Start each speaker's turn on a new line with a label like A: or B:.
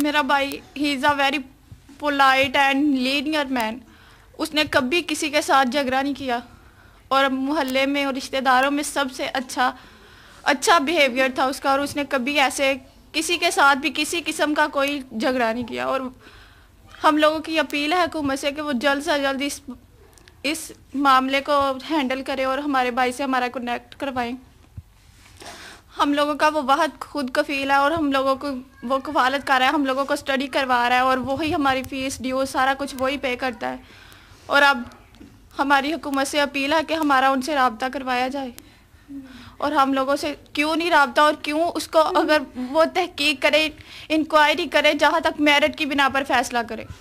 A: मेरा भाई he is a very polite and linear man उसने कभी किसी के साथ झगड़ा नहीं किया और मोहल्ले में और रिश्तेदारों में सबसे अच्छा अच्छा बिहेवियर था उसका और उसने कभी ऐसे किसी के साथ भी किसी किस्म का कोई झगड़ा नहीं किया और हम लोगों की अपील है हुकूमत से कि वो जल्द से जल्द इस इस मामले को हैंडल करें और हमारे भाई से हमारा कनेक्ट करवाएं हम लोगों का वो बहुत खुद का फील है और हम लोगों को वो कफालत कर रहा है हम लोगों को स्टडी करवा रहा है और वही हमारी फ़ीस डी सारा कुछ वही पे करता है और अब हमारी हुकूमत से अपील है कि हमारा उनसे रबता करवाया जाए और हम लोगों से क्यों नहीं रबता और क्यों उसको अगर वो तहकीक करे इंक्वायरी करे जहाँ तक मेरिट की बिना पर फैसला करे